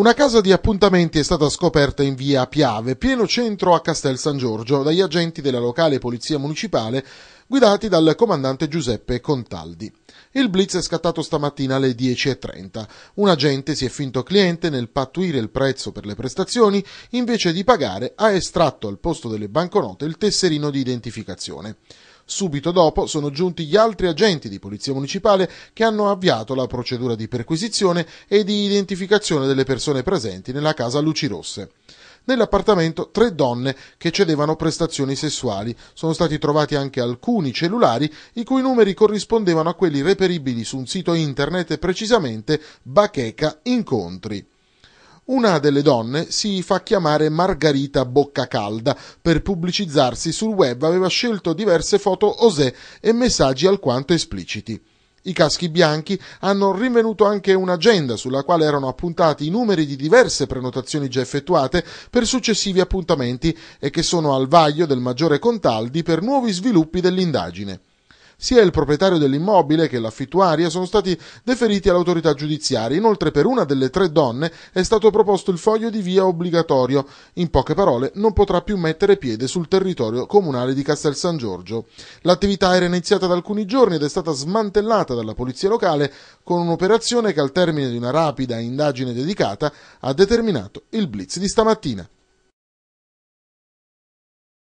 Una casa di appuntamenti è stata scoperta in via Piave, pieno centro a Castel San Giorgio, dagli agenti della locale polizia municipale guidati dal comandante Giuseppe Contaldi. Il blitz è scattato stamattina alle 10.30. Un agente si è finto cliente nel pattuire il prezzo per le prestazioni, invece di pagare ha estratto al posto delle banconote il tesserino di identificazione. Subito dopo sono giunti gli altri agenti di polizia municipale che hanno avviato la procedura di perquisizione e di identificazione delle persone presenti nella casa Luci Rosse. Nell'appartamento tre donne che cedevano prestazioni sessuali. Sono stati trovati anche alcuni cellulari i cui numeri corrispondevano a quelli reperibili su un sito internet precisamente Bacheca Incontri. Una delle donne si fa chiamare Margarita Boccacalda. Per pubblicizzarsi sul web aveva scelto diverse foto osè e messaggi alquanto espliciti. I caschi bianchi hanno rinvenuto anche un'agenda sulla quale erano appuntati i numeri di diverse prenotazioni già effettuate per successivi appuntamenti e che sono al vaglio del maggiore Contaldi per nuovi sviluppi dell'indagine. Sia il proprietario dell'immobile che l'affittuaria sono stati deferiti all'autorità giudiziaria. Inoltre per una delle tre donne è stato proposto il foglio di via obbligatorio. In poche parole non potrà più mettere piede sul territorio comunale di Castel San Giorgio. L'attività era iniziata da alcuni giorni ed è stata smantellata dalla polizia locale con un'operazione che al termine di una rapida indagine dedicata ha determinato il blitz di stamattina.